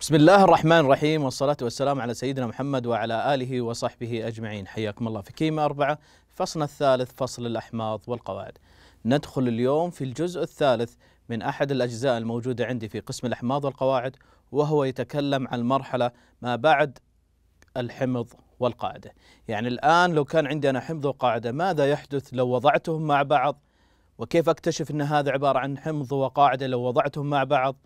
بسم الله الرحمن الرحيم والصلاة والسلام على سيدنا محمد وعلى آله وصحبه أجمعين حياكم الله في كيمة أربعة فصل الثالث فصل الأحماض والقواعد ندخل اليوم في الجزء الثالث من أحد الأجزاء الموجودة عندي في قسم الأحماض والقواعد وهو يتكلم عن المرحلة ما بعد الحمض والقاعدة يعني الآن لو كان عندي أنا حمض وقاعدة ماذا يحدث لو وضعتهم مع بعض وكيف أكتشف أن هذا عبارة عن حمض وقاعدة لو وضعتهم مع بعض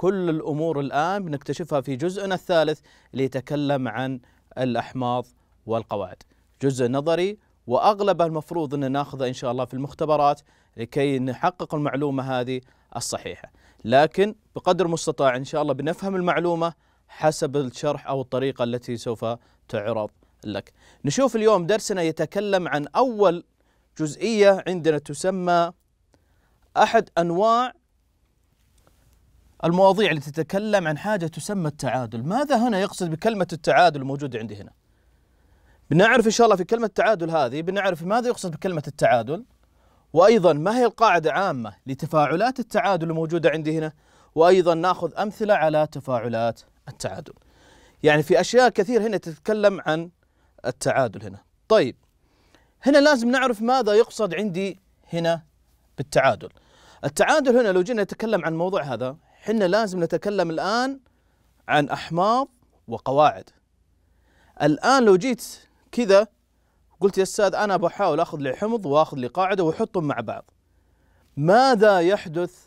كل الأمور الآن بنكتشفها في جزءنا الثالث اللي يتكلم عن الأحماض والقواعد جزء نظري وأغلبه المفروض أن ناخذه إن شاء الله في المختبرات لكي نحقق المعلومة هذه الصحيحة لكن بقدر المستطاع إن شاء الله بنفهم المعلومة حسب الشرح أو الطريقة التي سوف تعرض لك نشوف اليوم درسنا يتكلم عن أول جزئية عندنا تسمى أحد أنواع المواضيع اللي تتكلم عن حاجة تسمى التعادل ماذا هنا يقصد بكلمة التعادل الموجودة عندي هنا بنعرف إن شاء الله في كلمة التعادل هذه بنعرف ماذا يقصد بكلمة التعادل وأيضا ما هي القاعدة عامة لتفاعلات التعادل الموجودة عندي هنا وأيضا ناخذ أمثلة على تفاعلات التعادل يعني في أشياء كثير هنا تتكلم عن التعادل هنا طيب هنا لازم نعرف ماذا يقصد عندي هنا بالتعادل التعادل هنا لو جينا نتكلم عن موضوع هذا حنا لازم نتكلم الآن عن أحماض وقواعد الآن لو جيت كذا قلت يا أستاذ أنا بحاول أخذ لي حمض وأخذ لي قاعدة وأحطهم مع بعض ماذا يحدث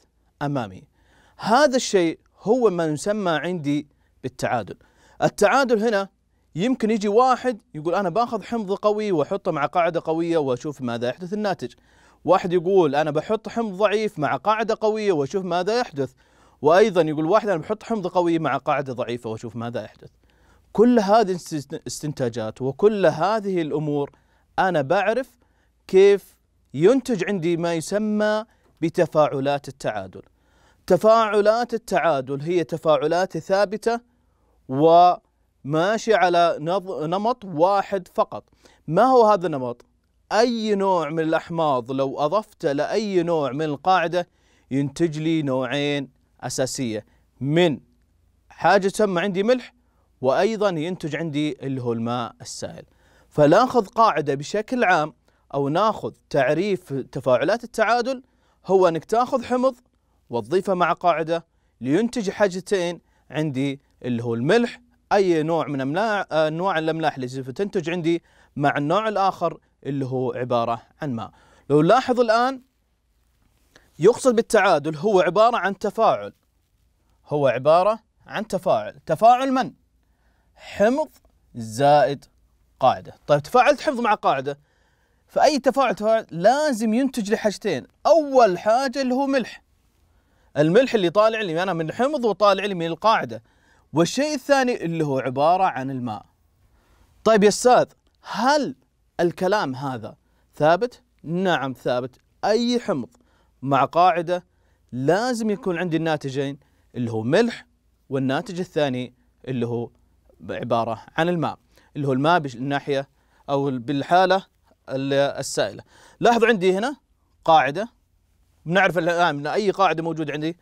أمامي هذا الشيء هو ما يسمى عندي بالتعادل التعادل هنا يمكن يجي واحد يقول أنا باخذ حمض قوي وأحطه مع قاعدة قوية وأشوف ماذا يحدث الناتج واحد يقول أنا بحط حمض ضعيف مع قاعدة قوية وأشوف ماذا يحدث وايضا يقول واحد انا بحط حمض قوي مع قاعده ضعيفه واشوف ماذا يحدث كل هذه الاستنتاجات وكل هذه الامور انا بعرف كيف ينتج عندي ما يسمى بتفاعلات التعادل تفاعلات التعادل هي تفاعلات ثابته وماشيه على نمط واحد فقط ما هو هذا النمط اي نوع من الاحماض لو اضفته لاي نوع من القاعده ينتج لي نوعين أساسية من حاجة تسمى عندي ملح وأيضا ينتج عندي اللي هو الماء السائل فناخذ قاعدة بشكل عام أو ناخذ تعريف تفاعلات التعادل هو أنك تاخذ حمض وتضيفه مع قاعدة لينتج حاجتين عندي اللي هو الملح أي نوع من أنواع آه، الأملاح اللي سوف تنتج عندي مع النوع الآخر اللي هو عبارة عن ماء لو نلاحظ الآن يقصد بالتعادل هو عبارة عن تفاعل هو عبارة عن تفاعل تفاعل من؟ حمض زائد قاعدة طيب تفاعلت حفظ مع قاعدة فأي تفاعل تفاعل لازم ينتج لحاجتين أول حاجة اللي هو ملح الملح اللي طالع لي أنا من الحمض وطالع لي من القاعدة والشيء الثاني اللي هو عبارة عن الماء طيب يا أستاذ هل الكلام هذا ثابت؟ نعم ثابت أي حمض مع قاعدة لازم يكون عندي الناتجين اللي هو ملح والناتج الثاني اللي هو عبارة عن الماء اللي هو الماء بالناحية أو بالحالة السائلة لاحظوا عندي هنا قاعدة بنعرف الآن من أي قاعدة موجودة عندي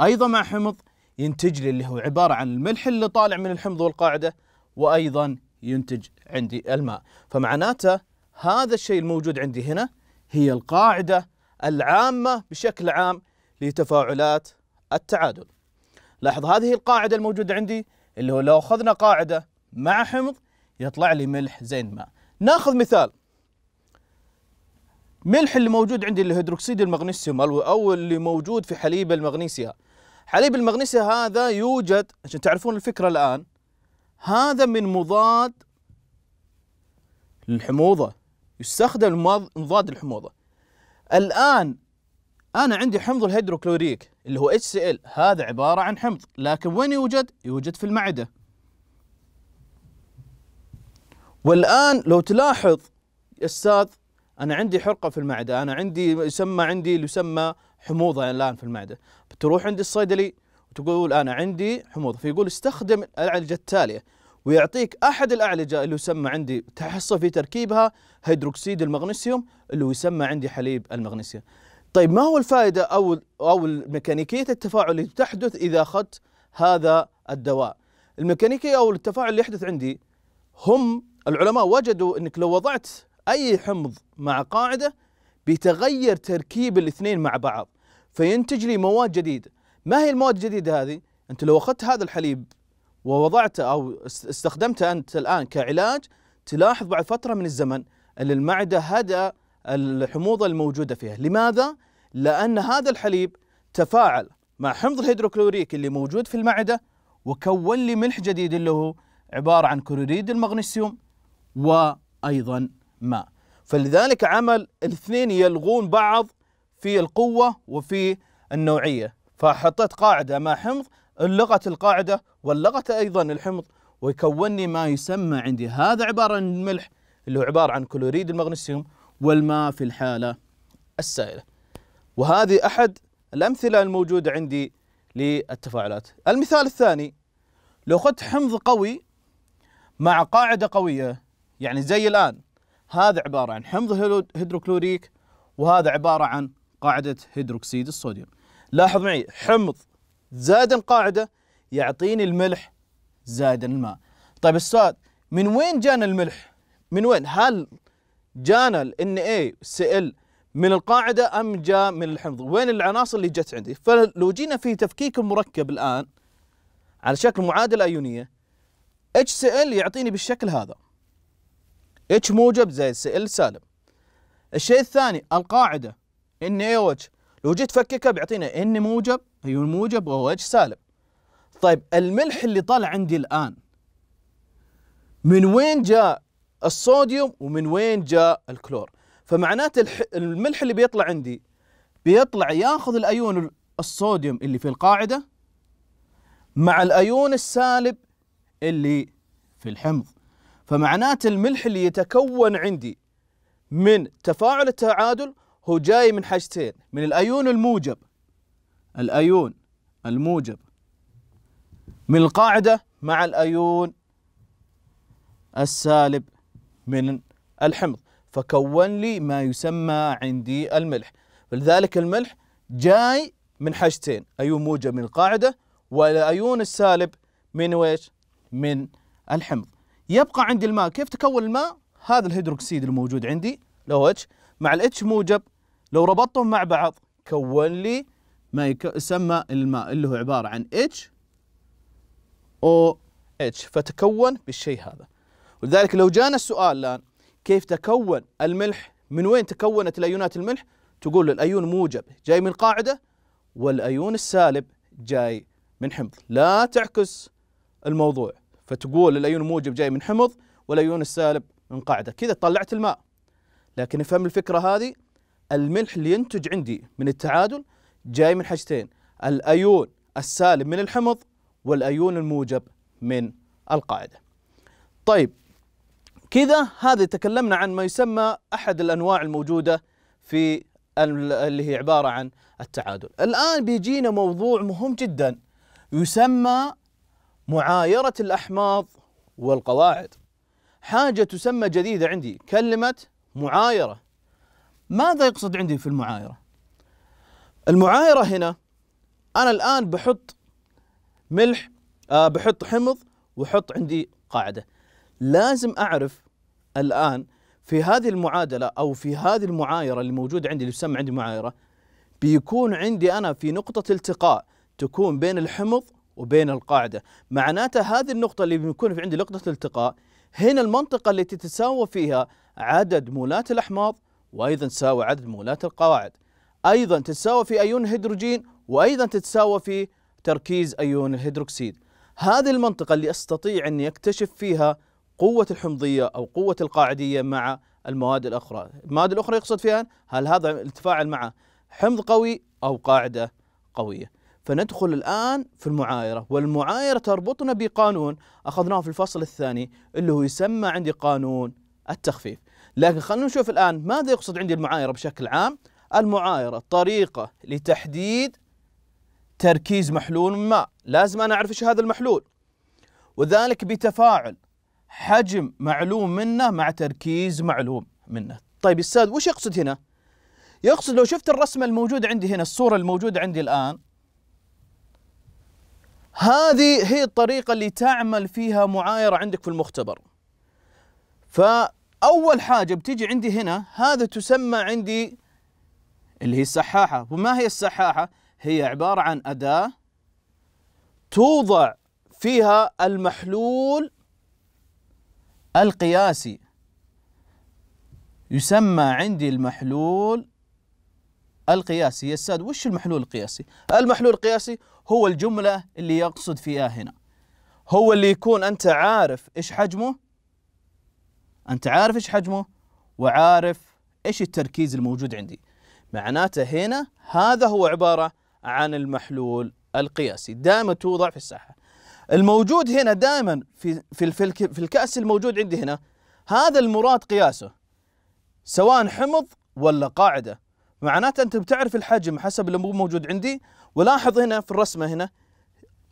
أيضا مع حمض ينتج لي اللي هو عبارة عن الملح اللي طالع من الحمض والقاعدة وأيضا ينتج عندي الماء فمعناته هذا الشيء الموجود عندي هنا هي القاعدة العامة بشكل عام لتفاعلات التعادل لاحظ هذه القاعدة الموجودة عندي اللي هو لو أخذنا قاعدة مع حمض يطلع لي ملح زين ما ناخذ مثال ملح اللي موجود عندي اللي هيدروكسيد المغنيسيوم او اللي موجود في حليب المغنيسيا حليب المغنيسيا هذا يوجد عشان تعرفون الفكره الان هذا من مضاد للحموضه يستخدم مضاد الحموضه الآن أنا عندي حمض الهيدروكلوريك اللي هو HCl هذا عبارة عن حمض لكن وين يوجد؟ يوجد في المعدة والآن لو تلاحظ يا أستاذ أنا عندي حرقة في المعدة أنا عندي يسمى عندي اللي يسمى حموضة الآن في المعدة بتروح عند الصيدلي وتقول أنا عندي حموضة فيقول استخدم العلاج التالية ويعطيك احد الاعلجه اللي يسمى عندي تحصه في تركيبها هيدروكسيد المغنيسيوم اللي يسمى عندي حليب المغنيسيوم. طيب ما هو الفائده او او ميكانيكيه التفاعل اللي تحدث اذا اخذت هذا الدواء؟ الميكانيكيه او التفاعل اللي يحدث عندي هم العلماء وجدوا انك لو وضعت اي حمض مع قاعده بيتغير تركيب الاثنين مع بعض فينتج لي مواد جديده. ما هي المواد الجديده هذه؟ انت لو اخذت هذا الحليب ووضعته أو استخدمته أنت الآن كعلاج تلاحظ بعد فترة من الزمن أن المعدة هدأ الحموضة الموجودة فيها لماذا؟ لأن هذا الحليب تفاعل مع حمض الهيدروكلوريك اللي موجود في المعدة وكون لي ملح جديد اللي هو عبارة عن كلوريد المغنيسيوم وأيضا ماء فلذلك عمل الاثنين يلغون بعض في القوة وفي النوعية فحطيت قاعدة مع حمض اللغة القاعدة واللغة أيضا الحمض ويكون لي ما يسمى عندي هذا عبارة عن الملح اللي هو عبارة عن كلوريد المغنيسيوم والماء في الحالة السائلة وهذه أحد الأمثلة الموجودة عندي للتفاعلات المثال الثاني لو أخذت حمض قوي مع قاعدة قوية يعني زي الآن هذا عبارة عن حمض هيدروكلوريك وهذا عبارة عن قاعدة هيدروكسيد الصوديوم لاحظ معي حمض زائد القاعدة يعطيني الملح زائد الماء طيب السؤال من وين جانا الملح من وين هل جانا ال NaCl إيه من القاعدة أم جاء من الحمض وين العناصر اللي جت عندي فلو جينا في تفكيك المركب الآن على شكل معادلة أيونية HCl يعطيني بالشكل هذا H موجب زائد Cl سالب الشيء الثاني القاعدة NaOH إيه لو جيت فككها بيعطينا N موجب هي موجب وهو اتش سالب طيب الملح اللي طالع عندي الآن من وين جاء الصوديوم ومن وين جاء الكلور فمعناته الملح اللي بيطلع عندي بيطلع ياخذ الايون الصوديوم اللي في القاعده مع الايون السالب اللي في الحمض فمعناته الملح اللي يتكون عندي من تفاعل التعادل هو جاي من حاجتين من الايون الموجب الأيون الموجب من القاعدة مع الأيون السالب من الحمض فكون لي ما يسمى عندي الملح فلذلك الملح جاي من حاجتين أيون موجب من القاعدة والأيون السالب من ويش؟ من الحمض يبقى عندي الماء كيف تكون الماء؟ هذا الهيدروكسيد الموجود عندي لو اتش مع الاتش موجب لو ربطتهم مع بعض كون لي ما يسمى الماء اللي هو عبارة عن H-O-H فتكون بالشيء هذا ولذلك لو جانا السؤال الآن كيف تكون الملح من وين تكونت الأيونات الملح تقول الأيون موجب جاي من قاعدة والأيون السالب جاي من حمض لا تعكس الموضوع فتقول الأيون موجب جاي من حمض والأيون السالب من قاعدة كذا طلعت الماء لكن افهم الفكرة هذه الملح اللي ينتج عندي من التعادل جاي من حاجتين الأيون السالب من الحمض والأيون الموجب من القاعدة طيب كذا هذا تكلمنا عن ما يسمى أحد الأنواع الموجودة في اللي هي عبارة عن التعادل الآن بيجينا موضوع مهم جدا يسمى معايرة الأحماض والقواعد حاجة تسمى جديدة عندي كلمة معايرة ماذا يقصد عندي في المعايرة المعايرة هنا أنا الآن بحط ملح آه بحط حمض وحط عندي قاعدة لازم أعرف الآن في هذه المعادلة أو في هذه المعايرة اللي موجودة عندي اللي تسمى عندي معايرة بيكون عندي أنا في نقطة التقاء تكون بين الحمض وبين القاعدة معناته هذه النقطة اللي بيكون في عندي نقطة التقاء هنا المنطقة التي تتساوى فيها عدد مولات الأحماض وأيضا تساوي عدد مولات القواعد أيضا تتساوى في أيون الهيدروجين وأيضا تتساوى في تركيز أيون الهيدروكسيد هذه المنطقة اللي أستطيع أني أكتشف فيها قوة الحمضية أو قوة القاعدية مع المواد الأخرى المواد الأخرى يقصد فيها هل هذا التفاعل مع حمض قوي أو قاعدة قوية فندخل الآن في المعايرة والمعايرة تربطنا بقانون أخذناه في الفصل الثاني اللي هو يسمى عندي قانون التخفيف لكن خلينا نشوف الآن ماذا يقصد عندي المعايرة بشكل عام المعايرة طريقة لتحديد تركيز محلول ما لازم أنا أعرف إيش هذا المحلول وذلك بتفاعل حجم معلوم منه مع تركيز معلوم منه طيب الساد وش يقصد هنا يقصد لو شفت الرسمة الموجودة عندي هنا الصورة الموجودة عندي الآن هذه هي الطريقة اللي تعمل فيها معايرة عندك في المختبر فأول حاجة بتيجي عندي هنا هذا تسمى عندي اللي هي السحاحة وما هي السحاحة هي عبارة عن أداة توضع فيها المحلول القياسي يسمى عندي المحلول القياسي يا الساد وش المحلول القياسي؟ المحلول القياسي هو الجملة اللي يقصد فيها هنا هو اللي يكون أنت عارف إيش حجمه أنت عارف إيش حجمه وعارف إيش التركيز الموجود عندي معناته هنا هذا هو عبارة عن المحلول القياسي دائما توضع في الساحة الموجود هنا دائما في في في الكأس الموجود عندي هنا هذا المراد قياسه سواء حمض ولا قاعدة معناته أنت بتعرف الحجم حسب اللي موجود عندي ولاحظ هنا في الرسمة هنا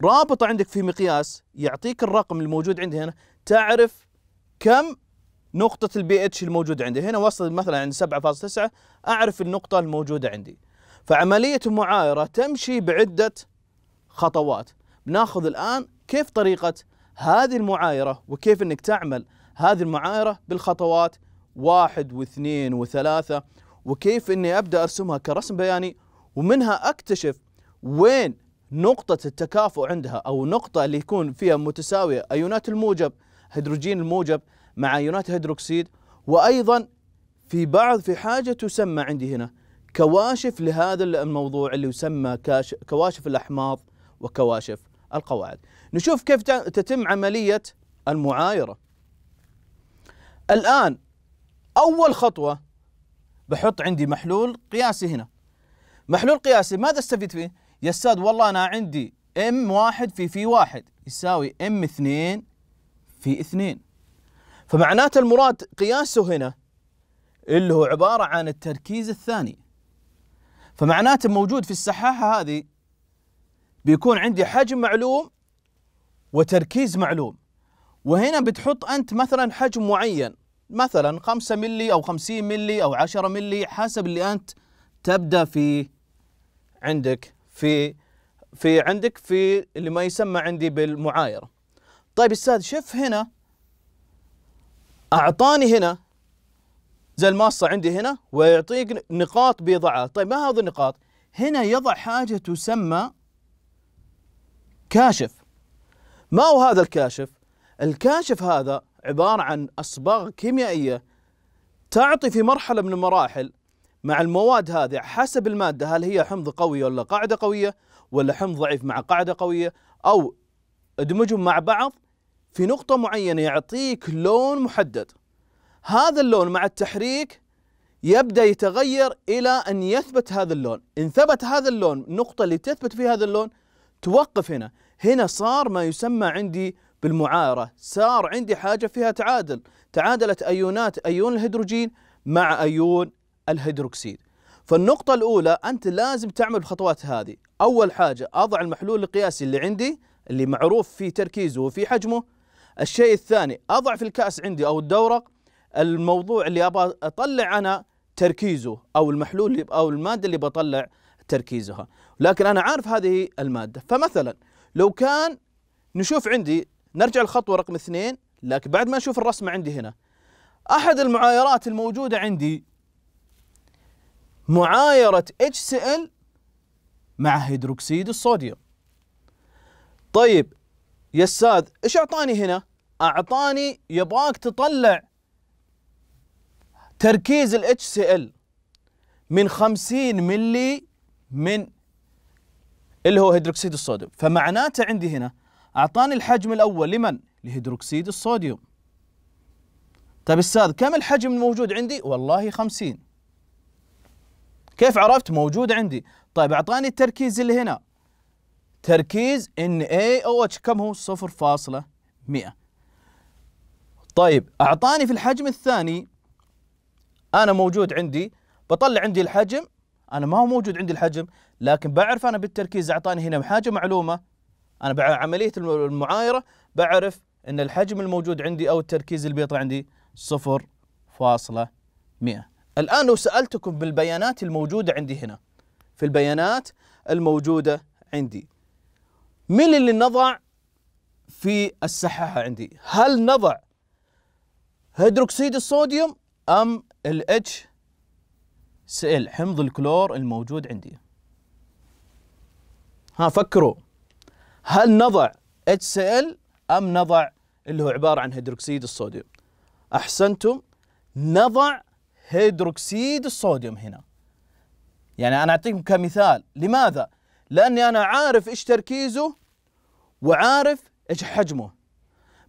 رابطة عندك في مقياس يعطيك الرقم الموجود عندي هنا تعرف كم نقطة البي اتش الموجودة عندي هنا وصل مثلا عند 7.9 أعرف النقطة الموجودة عندي فعملية المعايرة تمشي بعدة خطوات بناخذ الآن كيف طريقة هذه المعايرة وكيف أنك تعمل هذه المعايرة بالخطوات واحد واثنين وثلاثة وكيف أني أبدأ أرسمها كرسم بياني ومنها أكتشف وين نقطة التكافؤ عندها أو النقطة اللي يكون فيها متساوية أيونات الموجب هيدروجين الموجب مع ايونات هيدروكسيد وايضا في بعض في حاجه تسمى عندي هنا كواشف لهذا الموضوع اللي يسمى كواشف الاحماض وكواشف القواعد. نشوف كيف تتم عمليه المعايره. الان اول خطوه بحط عندي محلول قياسي هنا. محلول قياسي ماذا استفيد فيه؟ يا استاذ والله انا عندي ام واحد في في واحد يساوي ام اثنين في اثنين. فمعناته المراد قياسه هنا اللي هو عبارة عن التركيز الثاني فمعناته موجود في السحاحة هذه بيكون عندي حجم معلوم وتركيز معلوم وهنا بتحط أنت مثلا حجم معين مثلا 5 ملي أو 50 ملي أو 10 ملي حسب اللي أنت تبدأ فيه عندك في في عندك في اللي ما يسمى عندي بالمعايرة طيب استاذ شف هنا أعطاني هنا زي الماصة عندي هنا ويعطيك نقاط بيضعها طيب ما هذه النقاط هنا يضع حاجة تسمى كاشف ما هو هذا الكاشف الكاشف هذا عبارة عن أصباغ كيميائية تعطي في مرحلة من المراحل مع المواد هذه حسب المادة هل هي حمض قوي ولا قاعدة قوية ولا حمض ضعيف مع قاعدة قوية أو ادمجهم مع بعض في نقطة معينة يعطيك لون محدد هذا اللون مع التحريك يبدأ يتغير إلى أن يثبت هذا اللون إن ثبت هذا اللون النقطة اللي تثبت فيها هذا اللون توقف هنا هنا صار ما يسمى عندي بالمعايرة صار عندي حاجة فيها تعادل تعادلت أيونات أيون الهيدروجين مع أيون الهيدروكسيد فالنقطة الأولى أنت لازم تعمل الخطوات هذه أول حاجة أضع المحلول القياسي اللي عندي اللي معروف في تركيزه وفي حجمه الشيء الثاني اضعف الكاس عندي او الدوره الموضوع اللي ابغى اطلع انا تركيزه او المحلول اللي او الماده اللي بطلع تركيزها لكن انا عارف هذه الماده فمثلا لو كان نشوف عندي نرجع للخطوه رقم اثنين لكن بعد ما نشوف الرسمه عندي هنا احد المعايرات الموجوده عندي معايره HCl مع هيدروكسيد الصوديوم طيب يا الساد ايش اعطاني هنا؟ اعطاني يبغاك تطلع تركيز ال HCl من 50 ملي من اللي هو هيدروكسيد الصوديوم فمعناته عندي هنا اعطاني الحجم الاول لمن؟ لهيدروكسيد الصوديوم طيب استاذ كم الحجم الموجود عندي؟ والله 50 كيف عرفت؟ موجود عندي طيب اعطاني التركيز اللي هنا تركيز ان اي او اتش كم هو 0.100 طيب اعطاني في الحجم الثاني انا موجود عندي بطلع عندي الحجم انا ما هو موجود عندي الحجم لكن بعرف انا بالتركيز اعطاني هنا حاجه معلومه انا بعمليه المعايره بعرف ان الحجم الموجود عندي او التركيز اللي بيطلع عندي 0.100 الان لو سالتكم بالبيانات الموجوده عندي هنا في البيانات الموجوده عندي مين اللي نضع في السحاحة عندي هل نضع هيدروكسيد الصوديوم أم ال اتش سي ال حمض الكلور الموجود عندي ها فكروا هل نضع اتش سي ال أم نضع اللي هو عبارة عن هيدروكسيد الصوديوم أحسنتم نضع هيدروكسيد الصوديوم هنا يعني أنا أعطيكم كمثال لماذا؟ لأني أنا عارف إيش تركيزه وعارف ايش حجمه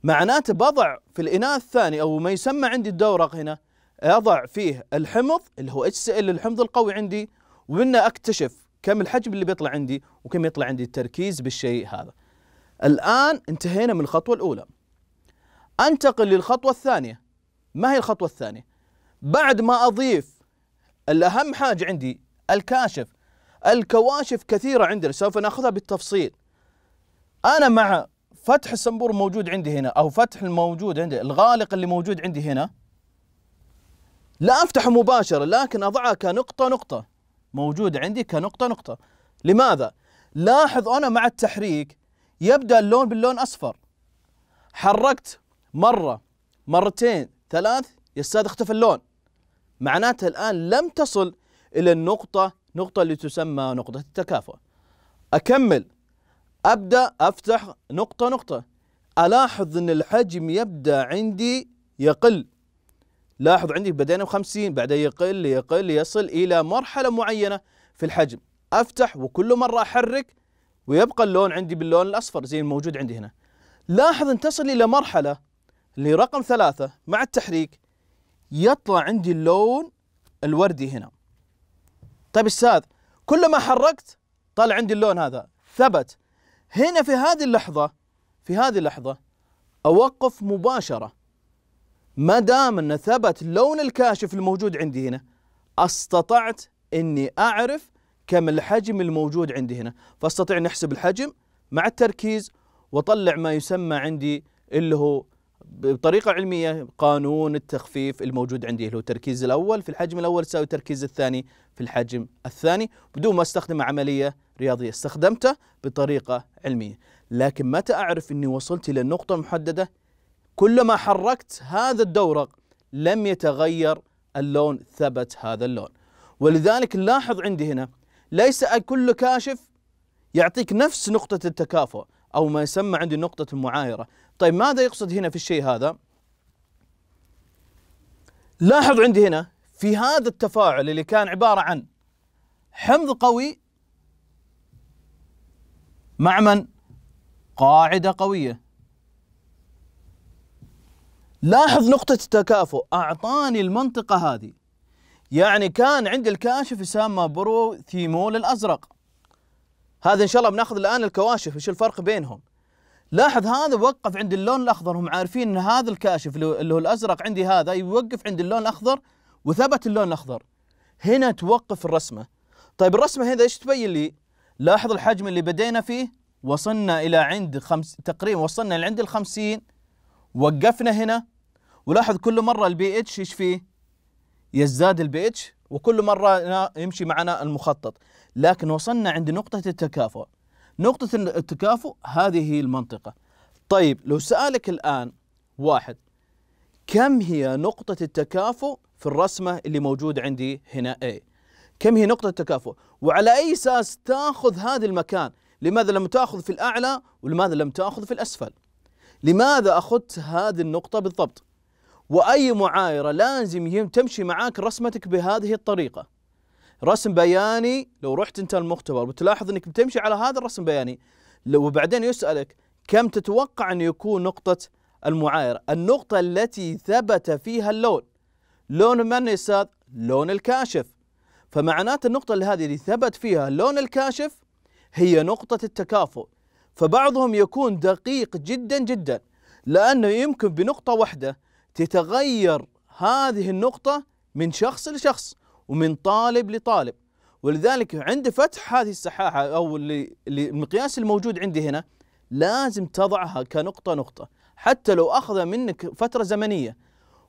معناته بضع في الاناء الثاني او ما يسمى عندي الدورق هنا اضع فيه الحمض اللي هو اتش ال الحمض القوي عندي ومنه اكتشف كم الحجم اللي بيطلع عندي وكم يطلع عندي التركيز بالشيء هذا الان انتهينا من الخطوه الاولى انتقل للخطوه الثانيه ما هي الخطوه الثانيه بعد ما اضيف الاهم حاجه عندي الكاشف الكواشف كثيره عندنا سوف ناخذها بالتفصيل انا مع فتح السنبور الموجود عندي هنا او فتح الموجود عندي الغالق اللي موجود عندي هنا لا افتحه مباشره لكن اضعه كنقطه نقطه موجود عندي كنقطه نقطه لماذا لاحظ انا مع التحريك يبدا اللون باللون اصفر حركت مره مرتين ثلاث يا استاذ اختفى اللون معناته الان لم تصل الى النقطه نقطه اللي تسمى نقطه التكافؤ اكمل أبدأ أفتح نقطة نقطة ألاحظ أن الحجم يبدأ عندي يقل لاحظ عندي بدينا ب 50 بعدين يقل يقل يصل إلى مرحلة معينة في الحجم أفتح وكل مرة أحرك ويبقى اللون عندي باللون الأصفر زي الموجود عندي هنا لاحظ أن تصل إلى مرحلة لرقم ثلاثة مع التحريك يطلع عندي اللون الوردي هنا طيب أستاذ كل ما حركت طلع عندي اللون هذا ثبت هنا في هذه اللحظة في هذه اللحظة أوقف مباشرة ما دام أن ثبت لون الكاشف الموجود عندي هنا استطعت أني أعرف كم الحجم الموجود عندي هنا فاستطيع أن أحسب الحجم مع التركيز وطلع ما يسمى عندي اللي هو بطريقة علمية قانون التخفيف الموجود عندي اللي هو التركيز الأول في الحجم الأول يساوي التركيز الثاني في الحجم الثاني بدون ما استخدم عملية رياضية استخدمته بطريقة علمية لكن متى أعرف أني وصلت إلى النقطة المحددة كلما حركت هذا الدورق لم يتغير اللون ثبت هذا اللون ولذلك لاحظ عندي هنا ليس كل كاشف يعطيك نفس نقطة التكافؤ أو ما يسمى عندي نقطة المعايرة طيب ماذا يقصد هنا في الشيء هذا لاحظ عندي هنا في هذا التفاعل اللي كان عبارة عن حمض قوي مع من؟ قاعدة قوية لاحظ نقطة التكافؤ أعطاني المنطقة هذه يعني كان عند الكاشف يسمى برو ثيمول الأزرق هذا إن شاء الله بناخذ الآن الكواشف وش الفرق بينهم لاحظ هذا وقف عند اللون الأخضر هم عارفين أن هذا الكاشف اللي هو الأزرق عندي هذا يوقف عند اللون الأخضر وثبت اللون الأخضر هنا توقف الرسمة طيب الرسمة هنا إيش تبين لي؟ لاحظ الحجم اللي بدينا فيه وصلنا إلى عند خمس تقريبا وصلنا لعند ال 50 وقفنا هنا ولاحظ كل مرة البي اتش ايش فيه؟ يزداد البي اتش وكل مرة يمشي معنا المخطط لكن وصلنا عند نقطة التكافؤ نقطة التكافؤ هذه هي المنطقة طيب لو سألك الآن واحد كم هي نقطة التكافؤ في الرسمة اللي موجودة عندي هنا A كم هي نقطة التكافؤ وعلى أي أساس تأخذ هذا المكان لماذا لم تأخذ في الأعلى ولماذا لم تأخذ في الأسفل لماذا أخذت هذه النقطة بالضبط وأي معايرة لازم تمشي معاك رسمتك بهذه الطريقة رسم بياني لو رحت انت المختبر وتلاحظ انك بتمشي على هذا الرسم بياني وبعدين يسألك كم تتوقع أن يكون نقطة المعايرة النقطة التي ثبت فيها اللون لون من يا أستاذ؟ لون الكاشف فمعناته النقطة اللي هذه اللي ثبت فيها اللون الكاشف هي نقطة التكافؤ فبعضهم يكون دقيق جدا جدا لأنه يمكن بنقطة واحدة تتغير هذه النقطة من شخص لشخص ومن طالب لطالب ولذلك عند فتح هذه السحاحة أو اللي المقياس الموجود عندي هنا لازم تضعها كنقطة نقطة حتى لو أخذ منك فترة زمنية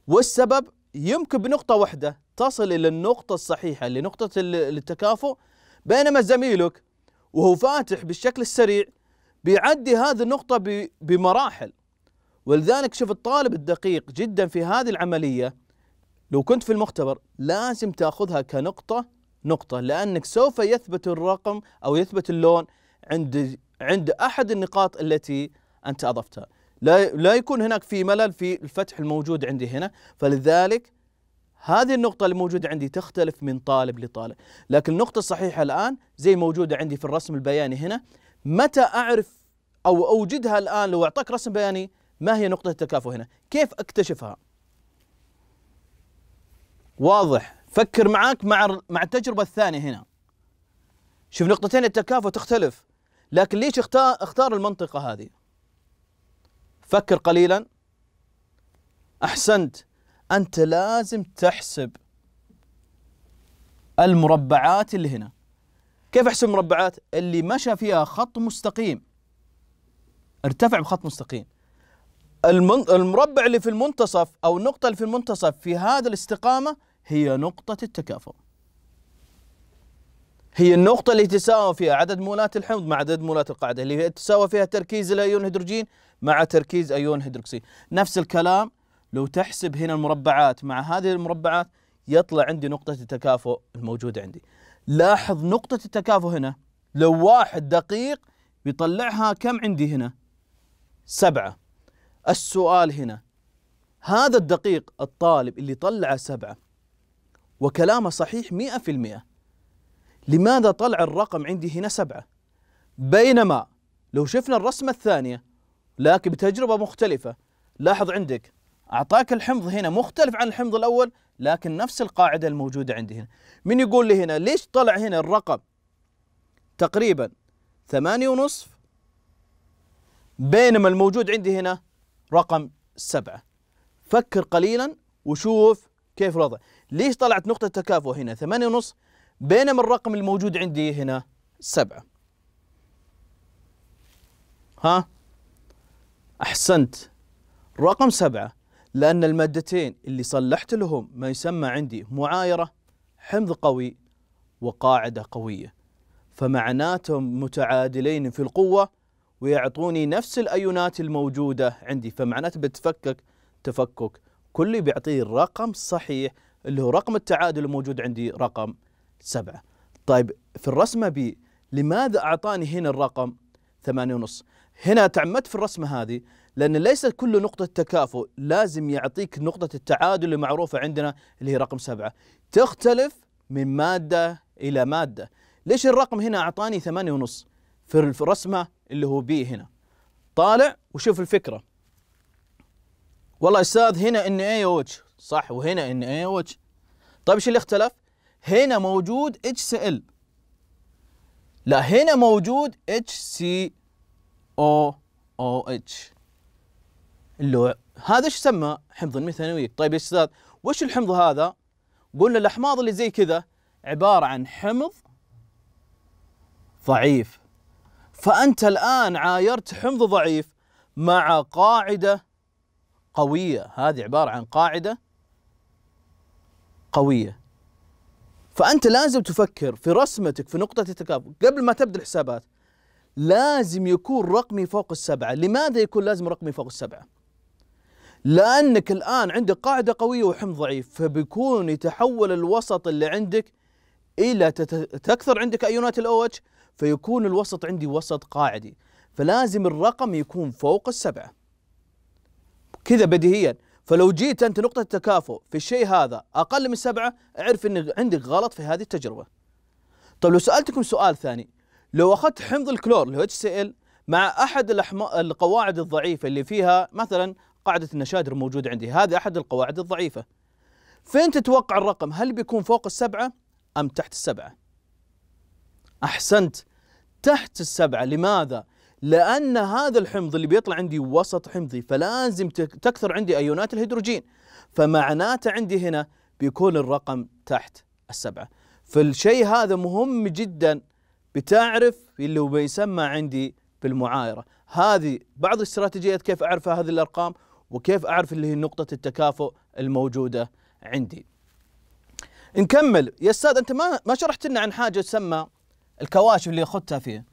والسبب يمكن بنقطة واحدة تصل الى النقطه الصحيحه اللي نقطه التكافؤ بينما زميلك وهو فاتح بالشكل السريع بيعدي هذه النقطه بمراحل ولذلك شوف الطالب الدقيق جدا في هذه العمليه لو كنت في المختبر لازم تاخذها كنقطه نقطه لانك سوف يثبت الرقم او يثبت اللون عند عند احد النقاط التي انت اضفتها لا لا يكون هناك في ملل في الفتح الموجود عندي هنا فلذلك هذه النقطة اللي موجودة عندي تختلف من طالب لطالب لكن النقطة الصحيحة الآن زي موجودة عندي في الرسم البياني هنا متى أعرف أو أوجدها الآن لو أعطاك رسم بياني ما هي نقطة التكافؤ هنا كيف أكتشفها واضح فكر معاك مع مع التجربة الثانية هنا شوف نقطتين التكافؤ تختلف لكن ليش اختار المنطقة هذه فكر قليلا أحسنت أنت لازم تحسب المربعات اللي هنا كيف أحسب المربعات؟ اللي مشى فيها خط مستقيم ارتفع بخط مستقيم المربع اللي في المنتصف أو النقطة اللي في المنتصف في هذا الاستقامة هي نقطة التكافؤ هي النقطة اللي تساوى فيها عدد مولات الحمض مع عدد مولات القاعدة اللي تساوى فيها تركيز الأيون هيدروجين مع تركيز أيون هيدروكسيد نفس الكلام لو تحسب هنا المربعات مع هذه المربعات يطلع عندي نقطة التكافؤ الموجودة عندي لاحظ نقطة التكافؤ هنا لو واحد دقيق بيطلعها كم عندي هنا سبعة السؤال هنا هذا الدقيق الطالب اللي طلع سبعة وكلامه صحيح مئة في المئة لماذا طلع الرقم عندي هنا سبعة بينما لو شفنا الرسمة الثانية لكن بتجربة مختلفة لاحظ عندك أعطاك الحمض هنا مختلف عن الحمض الأول لكن نفس القاعدة الموجودة عندي هنا من يقول لي هنا ليش طلع هنا الرقم تقريبا ثمانية ونصف بينما الموجود عندي هنا رقم سبعة فكر قليلا وشوف كيف الوضع ليش طلعت نقطة تكافؤ هنا ثمانية ونصف بينما الرقم الموجود عندي هنا سبعة ها أحسنت رقم سبعة لأن المادتين اللي صلحت لهم ما يسمى عندي معايرة حمض قوي وقاعدة قوية فمعناتهم متعادلين في القوة ويعطوني نفس الأيونات الموجودة عندي فمعناته بتفكك تفكك كل بيعطيه الرقم الصحيح اللي هو رقم التعادل الموجود عندي رقم سبعة طيب في الرسمة بي لماذا أعطاني هنا الرقم ثمانية ونص هنا تعمدت في الرسمة هذه لأن ليس كل نقطة تكافؤ لازم يعطيك نقطة التعادل المعروفة عندنا اللي هي رقم سبعة تختلف من مادة إلى مادة ليش الرقم هنا أعطاني ثمانية ونص في الرسمة اللي هو بي هنا طالع وشوف الفكرة والله أستاذ هنا إن اي او اتش صح وهنا ان اي او اتش طيب ايش اللي اختلف هنا موجود اتش سي ال لا هنا موجود اتش سي او او اتش اللوع هذا ايش يسمى حمض الميثانوي طيب يا استاذ وش الحمض هذا قلنا الاحماض اللي زي كذا عباره عن حمض ضعيف فانت الان عايرت حمض ضعيف مع قاعده قويه هذه عباره عن قاعده قويه فانت لازم تفكر في رسمتك في نقطه التكافؤ قبل ما تبدا الحسابات لازم يكون رقمي فوق السبعه لماذا يكون لازم رقمي فوق السبعه لانك الان عندك قاعده قويه وحمض ضعيف فبيكون يتحول الوسط اللي عندك الى تكثر عندك ايونات الاو اتش فيكون الوسط عندي وسط قاعدي فلازم الرقم يكون فوق السبعه كذا بديهيا فلو جيت انت نقطه التكافؤ في الشيء هذا اقل من سبعه اعرف ان عندك غلط في هذه التجربه طيب لو سالتكم سؤال ثاني لو اخذت حمض الكلور اللي هو HCl مع احد القواعد الضعيفه اللي فيها مثلا قاعدة النشادر موجودة عندي هذه أحد القواعد الضعيفة فين تتوقع الرقم هل بيكون فوق السبعة أم تحت السبعة أحسنت تحت السبعة لماذا لأن هذا الحمض اللي بيطلع عندي وسط حمضي فلازم تكثر عندي أيونات الهيدروجين فمعناته عندي هنا بيكون الرقم تحت السبعة فالشيء هذا مهم جدا بتعرف اللي هو بيسمى عندي بالمعايرة هذه بعض الاستراتيجيات كيف أعرف هذه الأرقام وكيف أعرف اللي هي نقطة التكافؤ الموجودة عندي نكمل يا استاذ انت ما ما شرحت لنا عن حاجه تسمى الكواشف اللي اخذتها فيه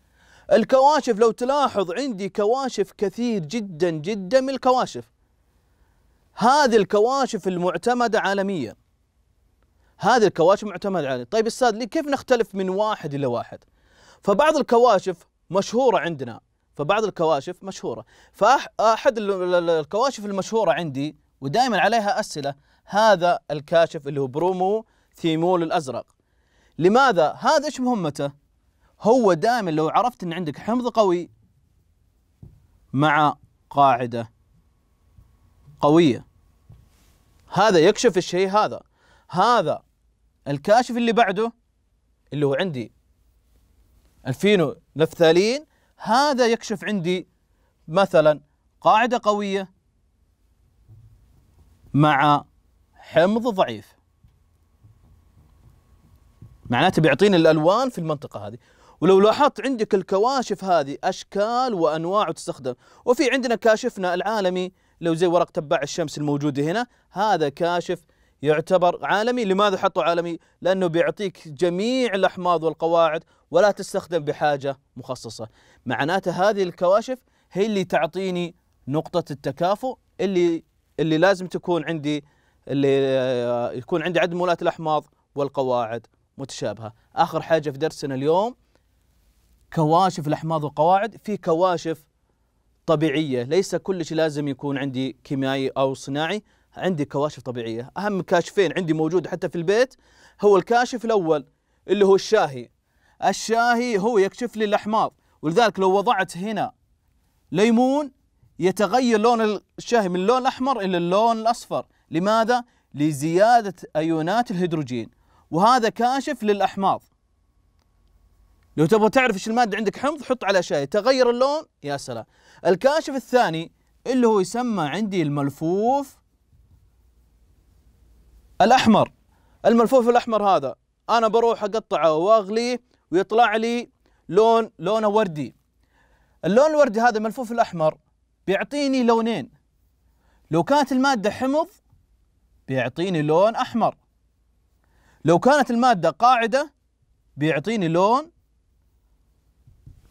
الكواشف لو تلاحظ عندي كواشف كثير جدا جدا من الكواشف هذه الكواشف المعتمده عالميا هذه الكواشف معتمده عالميا طيب استاذ لي كيف نختلف من واحد الى واحد فبعض الكواشف مشهوره عندنا فبعض الكواشف مشهوره فاحد الكواشف المشهوره عندي ودائما عليها اسئله هذا الكاشف اللي هو برومو ثيمول الازرق لماذا هذا ايش مهمته هو دائما لو عرفت ان عندك حمض قوي مع قاعده قويه هذا يكشف الشيء هذا هذا الكاشف اللي بعده اللي هو عندي الفينو نفثالين هذا يكشف عندي مثلا قاعدة قوية مع حمض ضعيف معناته بيعطيني الألوان في المنطقة هذه ولو لاحظت عندك الكواشف هذه أشكال وأنواع تستخدم وفي عندنا كاشفنا العالمي لو زي ورق تبع الشمس الموجودة هنا هذا كاشف يعتبر عالمي لماذا حطوا عالمي؟ لأنه بيعطيك جميع الأحماض والقواعد ولا تستخدم بحاجة مخصصة معناته هذه الكواشف هي اللي تعطيني نقطة التكافؤ اللي اللي لازم تكون عندي اللي آه، يكون عندي عدد مولات الأحماض والقواعد متشابهة آخر حاجة في درسنا اليوم كواشف الأحماض والقواعد في كواشف طبيعية ليس كل شيء لازم يكون عندي كيميائي أو صناعي عندي كواشف طبيعية أهم كاشفين عندي موجود حتى في البيت هو الكاشف الأول اللي هو الشاهي الشاهي هو يكشف لي الأحماض ولذلك لو وضعت هنا ليمون يتغير لون الشاهي من اللون الأحمر إلى اللون الأصفر لماذا؟ لزيادة أيونات الهيدروجين وهذا كاشف للأحماض لو تبغى تعرف ايش المادة عندك حمض حط على شاي تغير اللون يا سلام الكاشف الثاني اللي هو يسمى عندي الملفوف الأحمر الملفوف الأحمر هذا أنا بروح أقطعه وأغليه ويطلع لي لون لونه وردي اللون الوردي هذا ملفوف الأحمر بيعطيني لونين لو كانت المادة حمض بيعطيني لون أحمر لو كانت المادة قاعدة بيعطيني لون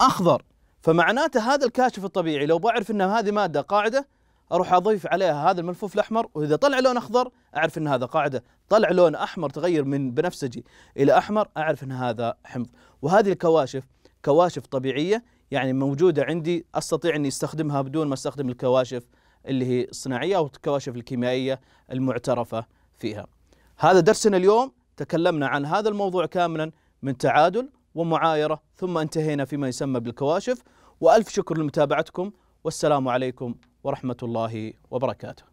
أخضر فمعناته هذا الكاشف الطبيعي لو بعرف أن هذه مادة قاعدة اروح اضيف عليها هذا الملفوف الاحمر واذا طلع لون اخضر اعرف ان هذا قاعده، طلع لون احمر تغير من بنفسجي الى احمر اعرف ان هذا حمض، وهذه الكواشف كواشف طبيعيه يعني موجوده عندي استطيع اني استخدمها بدون ما استخدم الكواشف اللي هي الصناعيه او الكواشف الكيميائيه المعترفه فيها. هذا درسنا اليوم تكلمنا عن هذا الموضوع كاملا من تعادل ومعايره ثم انتهينا فيما يسمى بالكواشف والف شكر لمتابعتكم والسلام عليكم ورحمة الله وبركاته